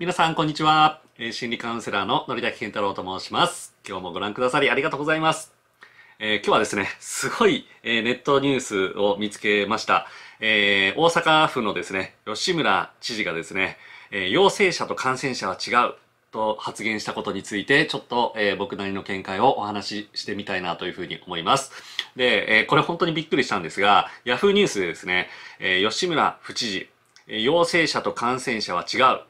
皆さん、こんにちは。心理カウンセラーの乗り健太郎と申します。今日もご覧くださりありがとうございます。えー、今日はですね、すごい、えー、ネットニュースを見つけました。えー、大阪府のですね、吉村知事がですね、え陽性者と感染者は違うと発言したことについて、ちょっと、えー、僕なりの見解をお話ししてみたいなというふうに思います。で、えー、これ本当にびっくりしたんですが、Yahoo ニュースでですね、えー、吉村府知事、陽性者と感染者は違う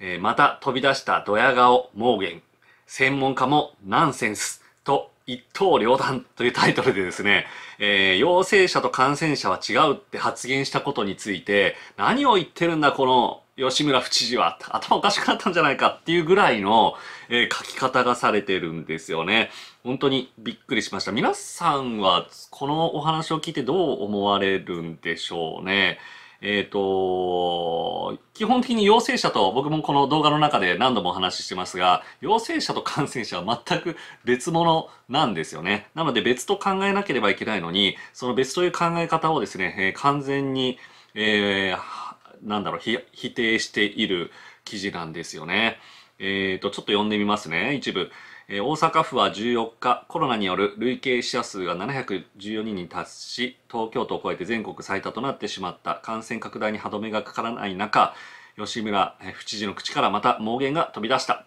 えー、また飛び出したドヤ顔盲言、専門家もナンセンスと一刀両断というタイトルでですね、えー、陽性者と感染者は違うって発言したことについて、何を言ってるんだこの吉村府知事は頭おかしくなったんじゃないかっていうぐらいの、えー、書き方がされてるんですよね。本当にびっくりしました。皆さんはこのお話を聞いてどう思われるんでしょうね。えっ、ー、と、基本的に陽性者と、僕もこの動画の中で何度もお話ししてますが、陽性者と感染者は全く別物なんですよね。なので別と考えなければいけないのに、その別という考え方をですね、えー、完全に、えー、なんだろう、否定している記事なんですよね。えっ、ー、と、ちょっと読んでみますね、一部。え大阪府は14日コロナによる累計死者数が714人に達し東京都を超えて全国最多となってしまった感染拡大に歯止めがかからない中吉村府知事の口からまた猛言が飛び出した。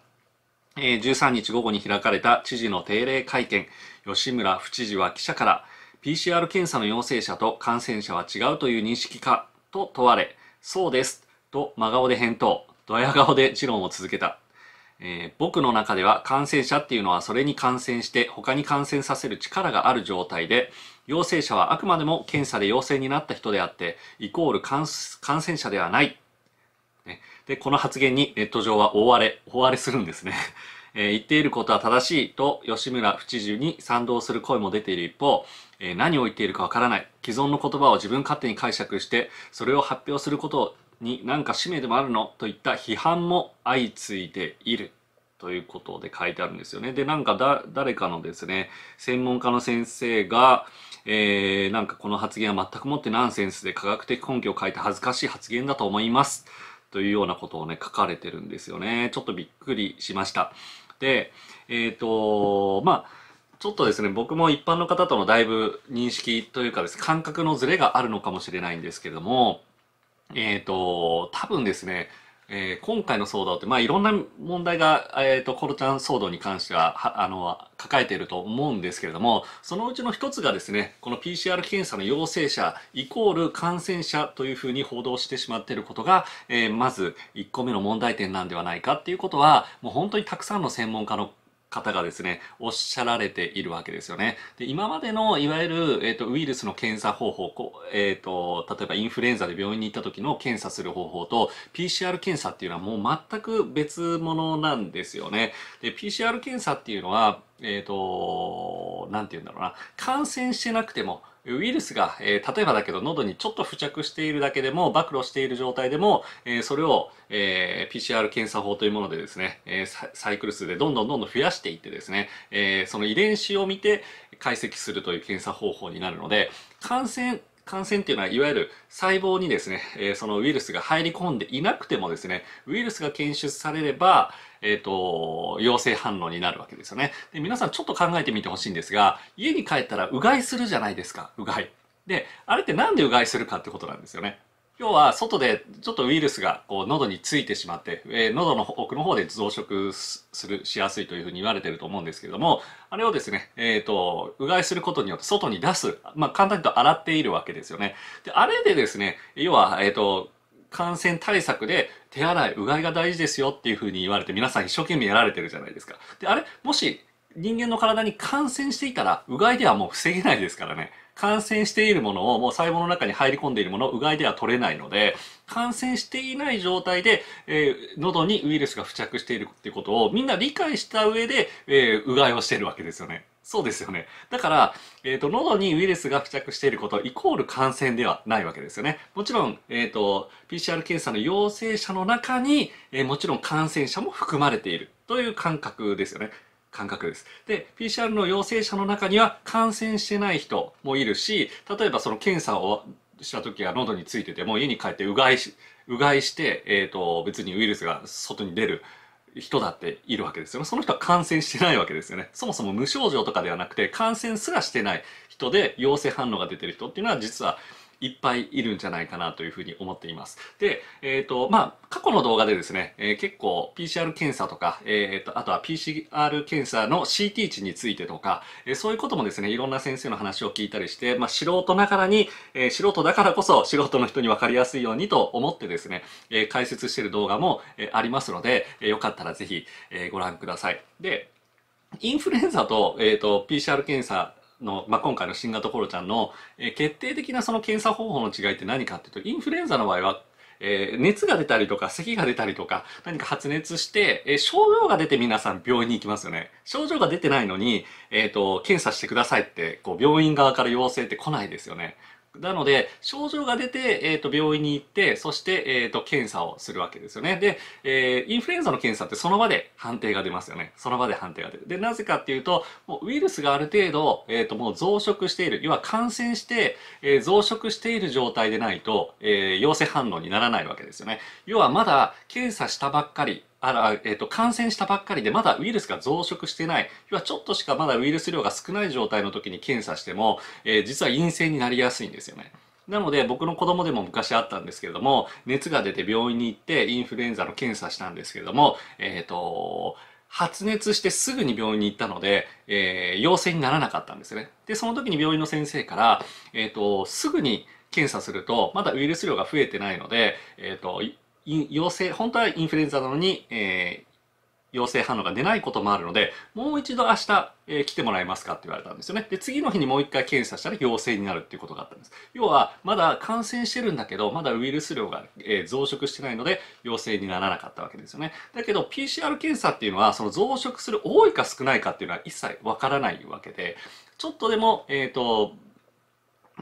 え13日午後に開かれた知事の定例会見、吉村府知事は記者から、PCR 検査の陽性者と感染者は違うという認識かと問われ、そうですと真顔で返答、ドヤ顔で持論を続けた。えー、僕の中では感染者っていうのはそれに感染して他に感染させる力がある状態で陽性者はあくまでも検査で陽性になった人であってイコール感染者ではない、ね、でこの発言にネット上は大荒れ大荒れするんですね、えー、言っていることは正しいと吉村府知事に賛同する声も出ている一方、えー、何を言っているかわからない既存の言葉を自分勝手に解釈してそれを発表することをに何か使命でもあるのといった批判も相次いでいるということで書いてあるんですよね。で、なんかだ、誰かのですね、専門家の先生が、えー、なんかこの発言は全くもってナンセンスで科学的根拠を書いて恥ずかしい発言だと思います。というようなことをね、書かれてるんですよね。ちょっとびっくりしました。で、えっ、ー、とまあ、ちょっとですね、僕も一般の方とのだいぶ認識というかです、ね、感覚のズレがあるのかもしれないんですけども、えっ、ー、と、多分ですね、えー、今回の騒動って、まあ、いろんな問題が、えっ、ー、と、コロちゃん騒動に関しては、は、あの、抱えていると思うんですけれども、そのうちの一つがですね、この PCR 検査の陽性者イコール感染者というふうに報道してしまっていることが、えー、まず1個目の問題点なんではないかっていうことは、もう本当にたくさんの専門家の方がですね、おっしゃられているわけですよね。で今までのいわゆる、えーと、ウイルスの検査方法こ、えーと、例えばインフルエンザで病院に行った時の検査する方法と PCR 検査っていうのはもう全く別物なんですよね。で PCR 検査っていうのは、えっ、ー、と、なんて言うんだろうな、感染してなくてもウイルスが、えー、例えばだけど喉にちょっと付着しているだけでも暴露している状態でも、えー、それを、えー、PCR 検査法というものでですね、えー、サイクル数でどんどんどんどん増やしていってですね、えー、その遺伝子を見て解析するという検査方法になるので感染感染っていうのはいわゆる細胞にですね、えー、そのウイルスが入り込んでいなくてもですね、ウイルスが検出されれば、えっ、ー、と、陽性反応になるわけですよね。で、皆さんちょっと考えてみてほしいんですが、家に帰ったらうがいするじゃないですか、うがい。で、あれってなんでうがいするかってことなんですよね。要は外でちょっとウイルスがこう喉についてしまって、えー、喉の奥の方で増殖するしやすいというふうに言われてると思うんですけれどもあれをですね、えーと、うがいすることによって外に出す、まあ、簡単にと洗っているわけですよね。であれでですね要は、えーと、と感染対策で手洗いうがいが大事ですよっていうふうに言われて皆さん一生懸命やられてるじゃないですか。であれもし人間の体に感染していたらうがいではもう防げないですからね。感染しているものをもう細胞の中に入り込んでいるものをうがいでは取れないので感染していない状態で、えー、喉にウイルスが付着しているっていうことをみんな理解した上で、えー、うがいをしているわけですよね。そうですよね。だから、えっ、ー、と、喉にウイルスが付着していることイコール感染ではないわけですよね。もちろん、えっ、ー、と、PCR 検査の陽性者の中に、えー、もちろん感染者も含まれているという感覚ですよね。感覚です。で、PCR の陽性者の中には感染してない人もいるし、例えばその検査をした時は喉についてても家に帰ってうがいし、うがいして、えっ、ー、と、別にウイルスが外に出る。人だっているわけですよね。その人は感染してないわけですよね。そもそも無症状とかではなくて、感染すらしてない人で陽性反応が出てる人っていうのは実はいっぱいいるんじゃないかなというふうに思っています。で、えっ、ー、と、まあ、過去の動画でですね、えー、結構 PCR 検査とか、えっ、ー、と、あとは PCR 検査の CT 値についてとか、えそういうこともですね、いろんな先生の話を聞いたりして、まあ、素人ながらに、え素人だからこそ素人の人に分かりやすいようにと思ってですね、え解説している動画も、えありますので、えよかったらぜひ、えご覧ください。で、インフルエンザと,、えーと PCR 検査の、まあ、今回の新型コロちゃんの、えー、決定的なその検査方法の違いって何かっていうとインフルエンザの場合はえー、熱が出たりとか、咳が出たりとか、何か発熱して、えー、症状が出て皆さん病院に行きますよね。症状が出てないのに、えっ、ー、と、検査してくださいって、こう、病院側から要請って来ないですよね。なので、症状が出て、えっ、ー、と、病院に行って、そして、えっ、ー、と、検査をするわけですよね。で、えー、インフルエンザの検査ってその場で判定が出ますよね。その場で判定が出る。で、なぜかっていうと、もうウイルスがある程度、えっ、と、もう増殖している、要は感染して、え増殖している状態でないと、え陽性反応にならないわけですよね。要はまだ検査したばっかり、あら、えっ、ー、と、感染したばっかりで、まだウイルスが増殖してない、要はちょっとしかまだウイルス量が少ない状態の時に検査しても、えー、実は陰性になりやすいんですよね。なので僕の子供でも昔あったんですけれども、熱が出て病院に行ってインフルエンザの検査したんですけれども、えっ、ー、と、発熱してすぐに病院に行ったので、えー、陽性にならなかったんですね。で、その時に病院の先生から、えっ、ー、と、すぐに検査すると、まだウイルス量が増えてないので、えっ、ー、と、陽性、本当はインフルエンザなのに、えー、陽性反応が出ないこともあるので、もう一度明日、えー、来てもらえますかって言われたんですよね。で、次の日にもう一回検査したら陽性になるっていうことがあったんです。要は、まだ感染してるんだけど、まだウイルス量が、えー、増殖してないので、陽性にならなかったわけですよね。だけど、PCR 検査っていうのは、その増殖する多いか少ないかっていうのは一切わからないわけで、ちょっとでも、えっ、ー、と、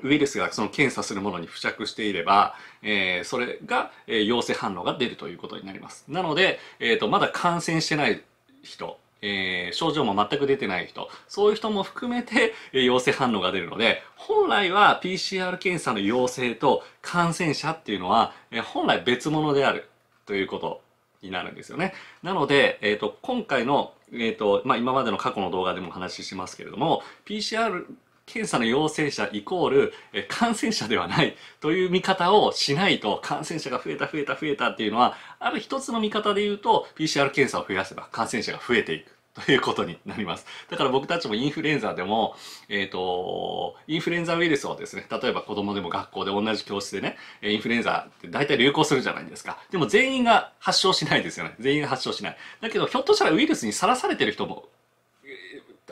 ウイルスがその検査するものに付着していれば、えー、それが、えー、陽性反応が出るということになります。なので、えーと、まだ感染してない人、えー、症状も全く出てない人、そういう人も含めて、えー、陽性反応が出るので、本来は PCR 検査の陽性と感染者っていうのは、えー、本来別物であるということになるんですよね。なので、えーと、今回のえーとまあ、今までの過去の動画でもお話ししますけれども PCR 検査の陽性者イコール、え感染者ではないという見方をしないと感染者が増えた増えた増えたっていうのはある一つの見方で言うと PCR 検査を増やせば感染者が増えていくということになります。だから僕たちもインフルエンザでも、えっ、ー、と、インフルエンザウイルスをですね、例えば子供でも学校で同じ教室でね、インフルエンザって大体流行するじゃないですか。でも全員が発症しないですよね。全員が発症しない。だけど、ひょっとしたらウイルスにさらされてる人も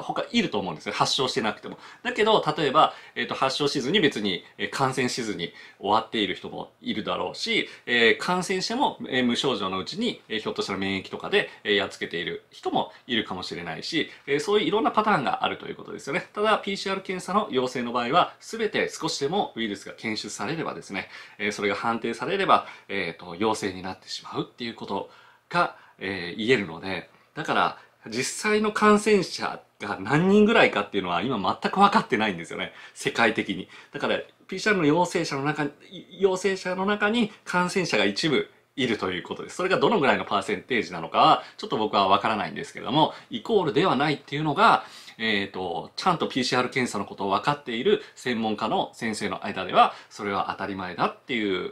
他いると思うんですよ発症してなくてもだけど例えば、えーと、発症しずに別に、えー、感染しずに終わっている人もいるだろうし、えー、感染しても、えー、無症状のうちに、えひょっとしたら免疫とかで、えやっつけている人もいるかもしれないし、えそういういろんなパターンがあるということですよねただ PCR 検査の陽性の場合は全て少しでもウイルスが検出されればですね、えそれが判定されれば、えーと、と陽性になってしまうっていうことが、え言えるのでだから実際の感染者が何人ぐらいかっていうのは今全く分かってないんですよね。世界的に。だから PCR の陽性者の中に、陽性者の中に感染者が一部いるということです。それがどのぐらいのパーセンテージなのかは、ちょっと僕はわからないんですけれども、イコールではないっていうのが、えっ、ー、と、ちゃんと PCR 検査のことを分かっている専門家の先生の間では、それは当たり前だっていう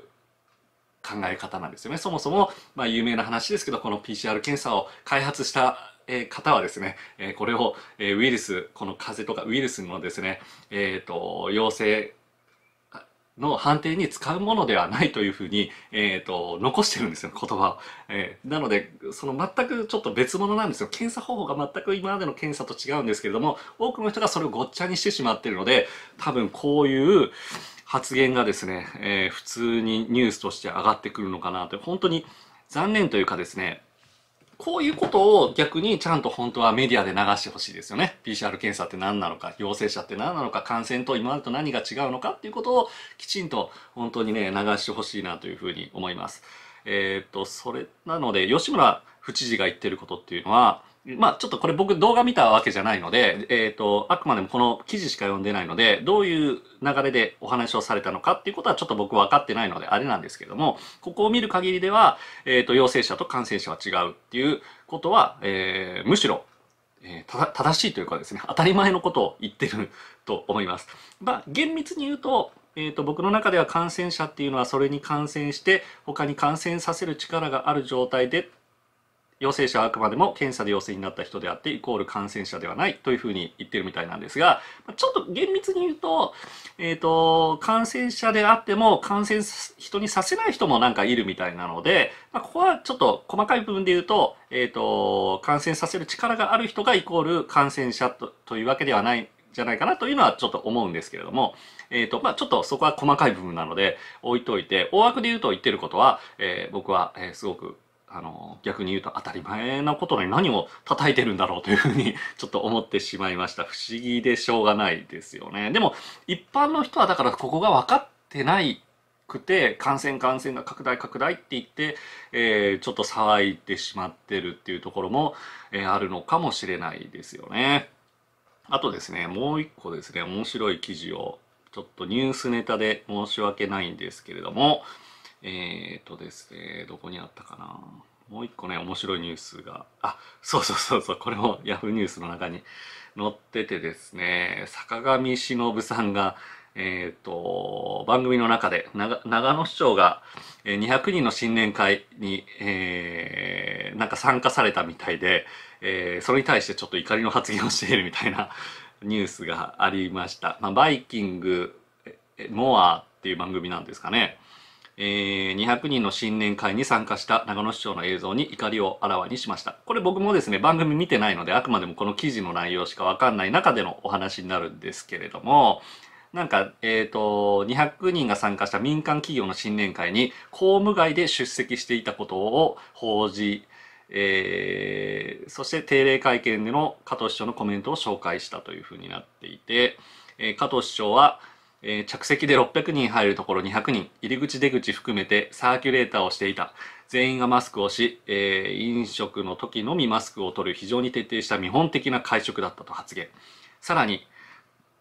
考え方なんですよね。そもそも、まあ有名な話ですけど、この PCR 検査を開発したえ方はですね、えこれを、えウイルスこの風邪とかウイルスのですね、えーと、陽性の判定に使うものではないというふうに、えーと、残してるんですよ言葉を、えー、なのでその全くちょっと別物なんですよ検査方法が全く今までの検査と違うんですけれども多くの人がそれをごっちゃにしてしまってるので多分こういう発言がですね、えー、普通にニュースとして上がってくるのかなと本当に残念というかですねこういうことを逆にちゃんと本当はメディアで流してほしいですよね。PCR 検査って何なのか、陽性者って何なのか、感染と今までと何が違うのかっていうことをきちんと本当にね、流してほしいなというふうに思います。えー、っと、それなので、吉村府知事が言ってることっていうのは、まあちょっとこれ僕動画見たわけじゃないので、えっ、ー、と、あくまでもこの記事しか読んでないので、どういう流れでお話をされたのかっていうことはちょっと僕分かってないのであれなんですけども、ここを見る限りでは、えっ、ー、と、陽性者と感染者は違うっていうことは、えー、むしろ、えー、正しいというかですね、当たり前のことを言ってると思います。まあ厳密に言うと、えーと、僕の中では感染者っていうのはそれに感染して他に感染させる力がある状態で陽性者はあくまでも検査で陽性になった人であってイコール感染者ではないというふうに言ってるみたいなんですがちょっと厳密に言うと,、えーと、感染者であっても感染人にさせない人もなんかいるみたいなので、まあ、ここはちょっと細かい部分で言うと,、えーと、と感染させる力がある人がイコール感染者とというわけではないじゃないかなというのはちょっと思うんですけれども、えっ、ー、と、まあ、ちょっとそこは細かい部分なので置いといて、大枠で言うと言ってることは、えー、僕は、えー、すごくあの、逆に言うと当たり前なことに何を叩いてるんだろうというふうに ちょっと思ってしまいました。不思議でしょうがないですよね。でも、一般の人はだからここが分かってないくて、感染感染が拡大拡大って言って、えー、ちょっと騒いでしまってるっていうところも、えー、あるのかもしれないですよね。あとですね、もう一個ですね、面白い記事を、ちょっとニュースネタで申し訳ないんですけれども、えっ、ー、とですね、どこにあったかな。もう一個ね、面白いニュースが、あ、そうそうそうそう、これも Yahoo ニュースの中に載っててですね、坂上忍さんが、えっ、ー、と、番組の中で、長野市長が200人の新年会に、えー、なんか参加されたみたいで、えー、それに対してちょっと怒りの発言をしているみたいな ニュースがありました。まあ、バイキング、モアっていう番組なんですかね。えー、200人の新年会に参加した長野市長の映像に怒りをあらわにしました。これ僕もですね、番組見てないので、あくまでもこの記事の内容しかわかんない中でのお話になるんですけれども、なんか、えっ、ー、と、200人が参加した民間企業の新年会に公務外で出席していたことを報じ、えー、そして定例会見での加藤市長のコメントを紹介したというふうになっていて、えー、加藤市長は、えー、着席で600人入るところ200人、入り口出口含めてサーキュレーターをしていた。全員がマスクをし、えー、飲食の時のみマスクを取る非常に徹底した見本的な会食だったと発言。さらに、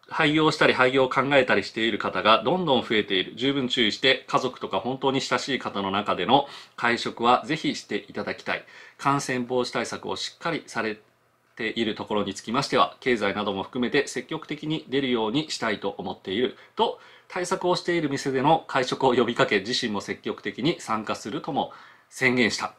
廃業したり廃業を考えたりしている方がどんどん増えている。十分注意して、家族とか本当に親しい方の中での会食はぜひしていただきたい。感染防止対策をしっかりされているところにつきましては経済なども含めて積極的に出るようにしたいと思っていると対策をしている店での会食を呼びかけ自身も積極的に参加するとも宣言した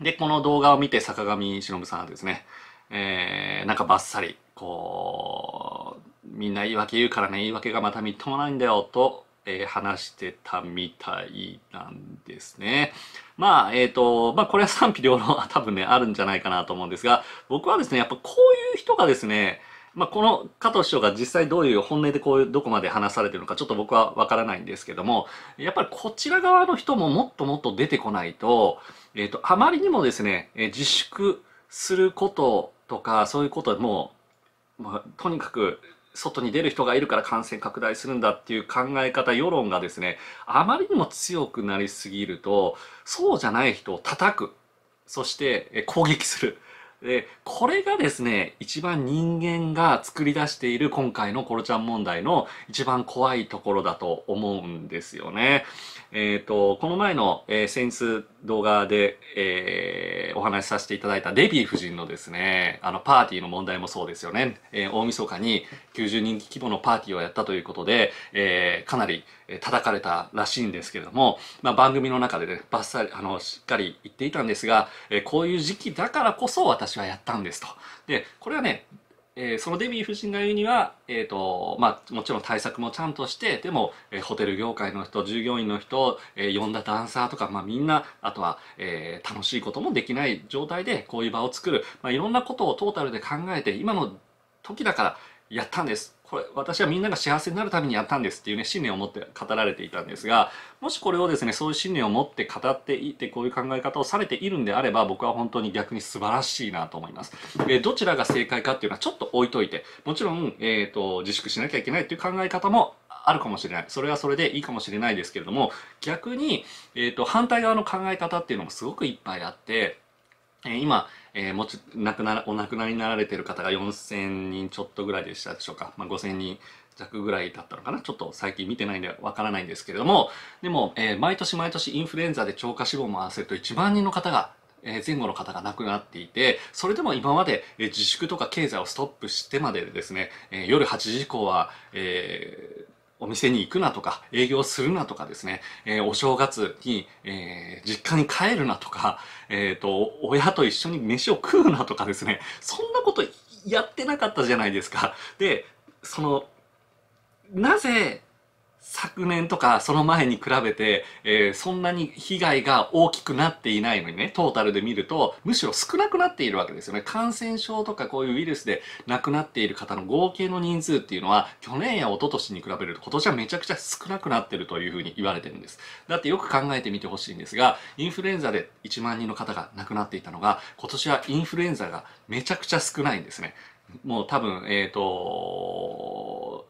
でこの動画を見て坂上忍さんはですね、えー、なんかバッサリこうみんな言い訳言うからね言い訳がまたみっともないんだよとえー、話してたみたいなんですね。まあ、えっ、ー、と、まあ、これは賛否両論は多分ね、あるんじゃないかなと思うんですが、僕はですね、やっぱこういう人がですね、まあ、この加藤市長が実際どういう本音でこういうどこまで話されてるのかちょっと僕はわからないんですけども、やっぱりこちら側の人ももっともっと出てこないと、えっ、ー、と、あまりにもですね、え自粛することとか、そういうことはもう、まあ、とにかく外に出る人がいるから感染拡大するんだっていう考え方、世論がですね、あまりにも強くなりすぎると、そうじゃない人を叩く、そして攻撃する。で、これがですね、一番人間が作り出している今回のコロちゃん問題の一番怖いところだと思うんですよね。えっ、ー、と、この前の、えー、ンス動画で、えー、お話しさせていただいたデビー夫人のですね、あの、パーティーの問題もそうですよね。えー、大晦日に90人規模のパーティーをやったということで、えー、かなり叩かれたらしいんですけれども、まあ、番組の中でね、ばっさり、あの、しっかり言っていたんですが、えー、こういう時期だからこそ私私はやったんですと。で、これはね、えー、そのデヴィ夫人が言うには、えーとまあ、もちろん対策もちゃんとしてでも、えー、ホテル業界の人従業員の人、えー、呼んだダンサーとか、まあ、みんなあとは、え楽しいこともできない状態でこういう場を作る、まあ、いろんなことをトータルで考えて今の時だからやったんですこれ私はみんなが幸せになるためにやったんですっていうね信念を持って語られていたんですがもしこれをですねそういう信念を持って語っていてこういう考え方をされているんであれば僕は本当に逆に素晴らしいなと思います。えどちらが正解かっていうのはちょっと置いといてもちろん、えーと、自粛しなきゃいけないっていう考え方もあるかもしれないそれはそれでいいかもしれないですけれども逆に、えーと、と反対側の考え方っていうのもすごくいっぱいあって、えー、今えー、もち亡くなお亡くなりになられてる方が4,000人ちょっとぐらいでしたでしょうか、まあ、5,000人弱ぐらいだったのかなちょっと最近見てないんでわからないんですけれどもでも、えー、毎年毎年インフルエンザで超過死亡も合わせると1万人の方がえ前後の方が亡くなっていて、それでも今まで、え自粛とか経済をストップしてまでですね、え夜8時以降は、えお店に行くなとか、営業するなとかですね、えー、お正月に、えー、実家に帰るなとか、えっ、ー、と、親と一緒に飯を食うなとかですね、そんなことやってなかったじゃないですか。で、その、なぜ昨年とかその前に比べて、えー、そんなに被害が大きくなっていないのにね、トータルで見ると、むしろ少なくなっているわけですよね。感染症とかこういうウイルスで亡くなっている方の合計の人数っていうのは、去年や一昨年に比べると今年はめちゃくちゃ少なくなってるというふうに言われてるんです。だってよく考えてみてほしいんですが、インフルエンザで1万人の方が亡くなっていたのが、今年はインフルエンザがめちゃくちゃ少ないんですね。もう多分、えっ、ー、と、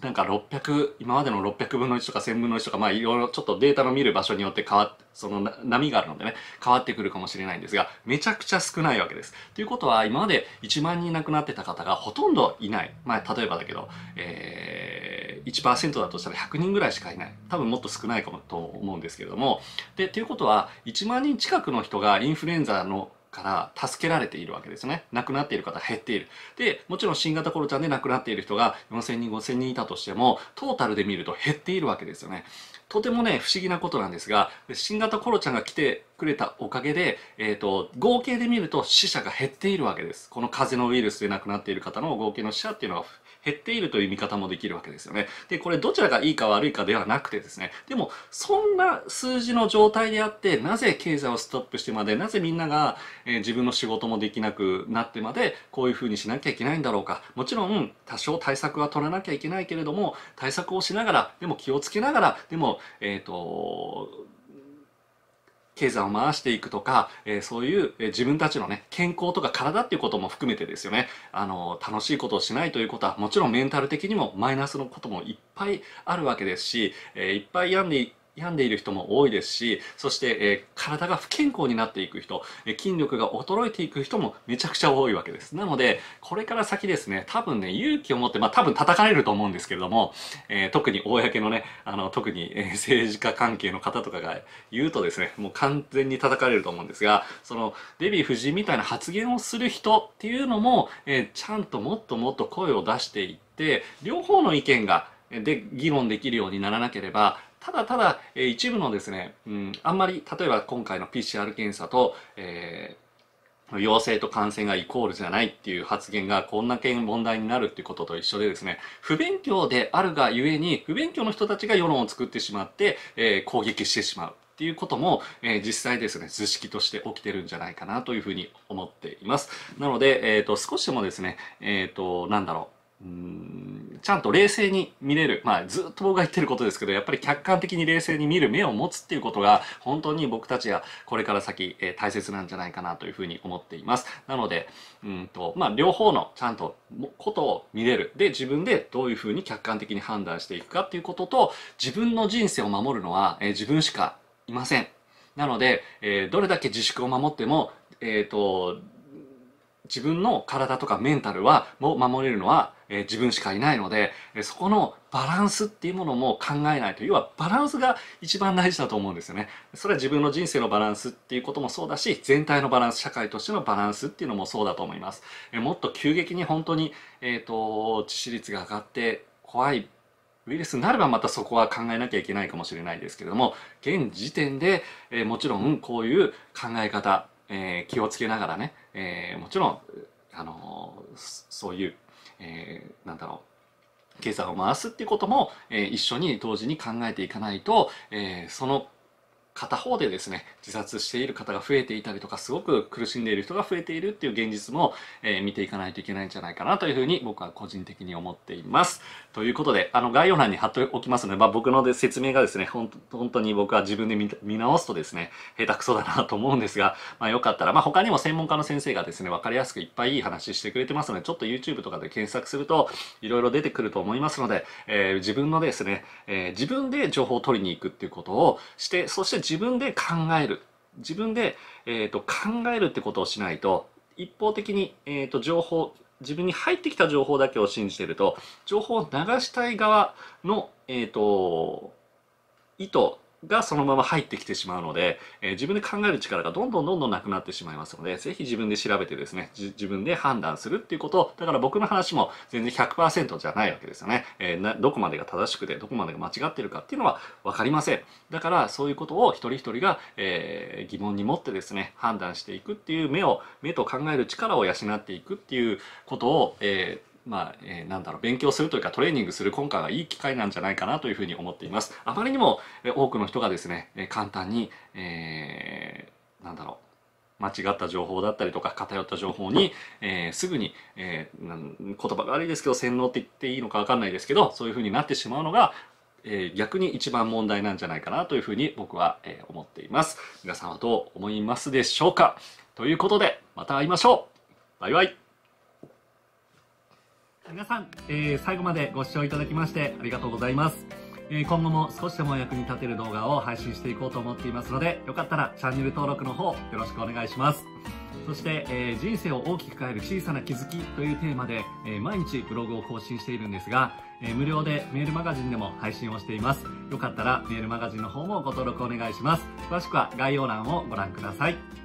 なんか600今までの600分の1とか1000分の1とかまあいろいろちょっとデータの見る場所によって変わってその波があるのでね変わってくるかもしれないんですがめちゃくちゃ少ないわけです。ということは今まで1万人亡くなってた方がほとんどいないまあ例えばだけど、えー、1%だとしたら100人ぐらいしかいない多分もっと少ないかもと思うんですけれどもでということは1万人近くの人がインフルエンザのから助けられているわけですね亡くなっている方減っているでもちろん新型コロちゃんで亡くなっている人が4000人5000人いたとしてもトータルで見ると減っているわけですよねとてもね不思議なことなんですが新型コロちゃんが来てくれたおかげで、えーと、合計で見ると死者が減っているわけですこの風邪のウイルスで亡くなっている方の合計の死者っていうのは減っているという見方もできるわけですよねでこれどちらがいいか悪いかではなくてですねでもそんな数字の状態であってなぜ経済をストップしてまでなぜみんなが、えー、自分の仕事もできなくなってまでこういうふうにしなきゃいけないんだろうかもちろん多少対策は取らなきゃいけないけれども対策をしながらでも気をつけながらでもえっ、ー、と経済を回していくとか、えー、そういう、えー、自分たちのね、健康とか体っていうことも含めてですよね、あのー、楽しいことをしないということは、もちろんメンタル的にもマイナスのこともいっぱいあるわけですし、えいっぱい病んで病んでいる人も多いですしそして、え体が不健康になっていく人、え筋力が衰えていく人もめちゃくちゃ多いわけですなのでこれから先ですね多分ね勇気を持ってまあ多分叩かれると思うんですけれども、えー、特に公のねあの特に、え政治家関係の方とかが言うとですねもう完全に叩かれると思うんですがそのデヴィ夫人みたいな発言をする人っていうのも、えー、ちゃんともっともっと声を出していって両方の意見がで議論できるようにならなければただただ、え一部のですね、うん、あんまり例えば今回の PCR 検査と、えー陽性と感染がイコールじゃないっていう発言がこんな件問題になるってことと一緒でですね、不勉強であるがゆえに、不勉強の人たちが世論を作ってしまって、えー、攻撃してしまう。っていうことも、えー、実際ですね、図式として起きてるんじゃないかなというふうに思っています。なので、えっ、ー、と、少しでもですね、えっ、と、なんだろう、うんちゃんと冷静に見れる、まあ、ずっと僕が言ってることですけどやっぱり客観的に冷静に見る目を持つっていうことが本当に僕たちがこれから先、えー、大切なんじゃないかなというふうに思っていますなのでうんと、まあ、両方のちゃんとことを見れるで自分でどういうふうに客観的に判断していくかっていうことと自分の人生を守るのは、えー、自分しかいませんなので、えー、どれだけ自粛を守ってもえーと自分の体とかメンタルはも守れるのは、え自分しかいないので、えそこのバランスっていうものも考えないと要はバランスが一番大事だと思うんですよねそれは自分の人生のバランスっていうこともそうだし全体のバランス社会としてのバランスっていうのもそうだと思います、えもっと急激に本当に、えーと、致死率が上がって怖いウイルスになればまたそこは考えなきゃいけないかもしれないですけれども現時点で、えもちろんこういう考え方えー、気をつけながらね、えー、もちろん、あのー、そういう、えー、なんだろう、計算を回すっていうことも、えー、一緒に同時に考えていかないと、えー、その片方でですね自殺している方が増えていたりとかすごく苦しんでいる人が増えているっていう現実も、えー、見ていかないといけないんじゃないかなというふうに僕は個人的に思っています。ということであの概要欄に貼っておきますので、まあ、僕ので説明がですね本当に僕は自分で見直すとですね下手くそだなと思うんですが、まあ、よかったら、まあ、他にも専門家の先生がですね分かりやすくいっぱいいい話してくれてますのでちょっと YouTube とかで検索するといろいろ出てくると思いますので、えー、自分のですね、えー、自分で情報を取りに行くっていうことをしてそして自分で考える自分で、えーと、考えるってことをしないと一方的に、えーと、情報自分に入ってきた情報だけを信じてると情報を流したい側の、えーと意図がそのまま入ってきてしまうので、えー、自分で考える力がどんどんどんどんなくなってしまいますので、ぜひ自分で調べてですね、自分で判断するっていうこと、だから僕の話も全然100%じゃないわけですよね。えー、などこまでが正しくて、どこまでが間違ってるかっていうのは分かりません。だからそういうことを一人一人が、えー、疑問に持ってですね、判断していくっていう目を、目と考える力を養っていくっていうことを、えーまあ、えー、なんだろう、勉強するというかトレーニングする今回はいい機会なんじゃないかなというふうに思っています。あまりにも多くの人がですね、簡単に、えー、なんだろう、間違った情報だったりとか偏った情報に、えー、すぐに、えー、言葉が悪いですけど洗脳って言っていいのか分かんないですけどそういうふうになってしまうのが、えー、逆に一番問題なんじゃないかなというふうに僕は、え思っています皆さんはどう思いますでしょうかということでまた会いましょうバイバイ皆さん、えー、最後までご視聴いただきましてありがとうございます。えー、今後も少しでも役に立てる動画を配信していこうと思っていますので、よかったらチャンネル登録の方よろしくお願いします。そして、えー、人生を大きく変える小さな気づきというテーマで、えー、毎日ブログを更新しているんですが、えー、無料でメールマガジンでも配信をしています。よかったらメールマガジンの方もご登録お願いします。詳しくは概要欄をご覧ください。